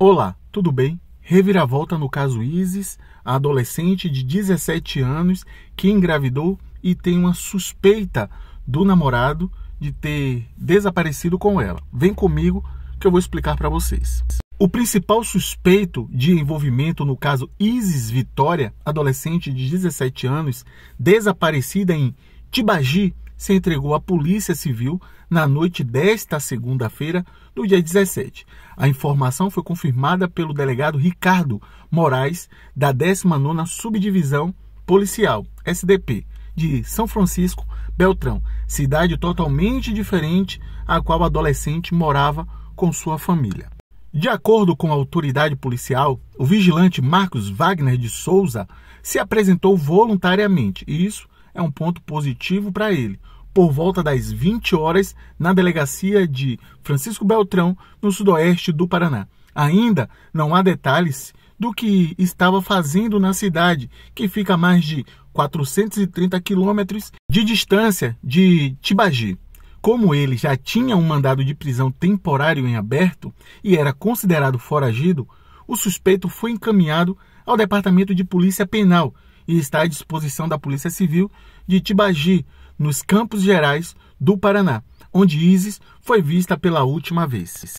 Olá, tudo bem? Reviravolta no caso Isis, a adolescente de 17 anos que engravidou e tem uma suspeita do namorado de ter desaparecido com ela. Vem comigo que eu vou explicar para vocês. O principal suspeito de envolvimento no caso Isis Vitória, adolescente de 17 anos, desaparecida em Tibagi, se entregou à Polícia Civil na noite desta segunda-feira, no dia 17. A informação foi confirmada pelo delegado Ricardo Moraes, da 19ª Subdivisão Policial, SDP, de São Francisco Beltrão, cidade totalmente diferente à qual o adolescente morava com sua família. De acordo com a autoridade policial, o vigilante Marcos Wagner de Souza se apresentou voluntariamente, e isso é um ponto positivo para ele. Por volta das 20 horas, na delegacia de Francisco Beltrão, no sudoeste do Paraná. Ainda não há detalhes do que estava fazendo na cidade, que fica a mais de 430 quilômetros de distância de Tibagi. Como ele já tinha um mandado de prisão temporário em aberto e era considerado foragido, o suspeito foi encaminhado ao Departamento de Polícia Penal e está à disposição da Polícia Civil de Tibagi, nos Campos Gerais do Paraná, onde Isis foi vista pela última vez.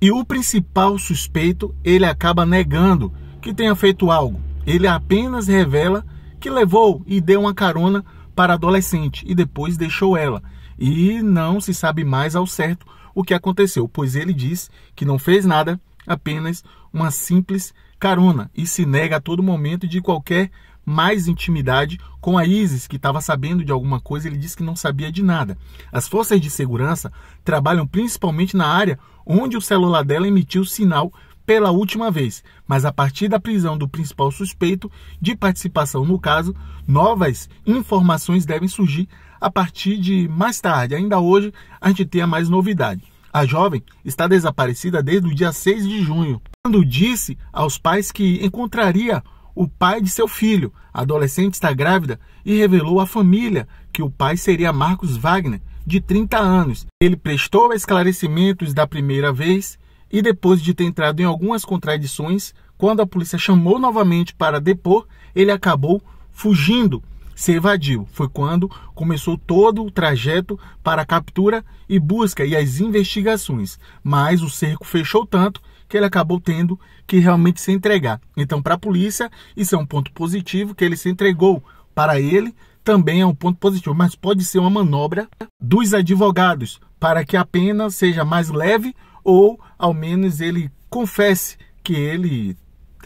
E o principal suspeito, ele acaba negando que tenha feito algo. Ele apenas revela que levou e deu uma carona para a adolescente e depois deixou ela. E não se sabe mais ao certo o que aconteceu, pois ele diz que não fez nada, apenas uma simples carona e se nega a todo momento de qualquer mais intimidade com a ISIS, que estava sabendo de alguma coisa, ele disse que não sabia de nada. As forças de segurança trabalham principalmente na área onde o celular dela emitiu sinal pela última vez, mas a partir da prisão do principal suspeito de participação no caso, novas informações devem surgir a partir de mais tarde. Ainda hoje, a gente tem a mais novidade. A jovem está desaparecida desde o dia 6 de junho, quando disse aos pais que encontraria o pai de seu filho. A adolescente está grávida e revelou à família que o pai seria Marcos Wagner, de 30 anos. Ele prestou esclarecimentos da primeira vez e, depois de ter entrado em algumas contradições, quando a polícia chamou novamente para depor, ele acabou fugindo se evadiu. Foi quando começou todo o trajeto para a captura e busca e as investigações. Mas o cerco fechou tanto que ele acabou tendo que realmente se entregar. Então, para a polícia, isso é um ponto positivo que ele se entregou. Para ele, também é um ponto positivo, mas pode ser uma manobra dos advogados para que a pena seja mais leve ou ao menos ele confesse que ele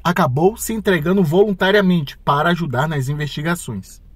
acabou se entregando voluntariamente para ajudar nas investigações.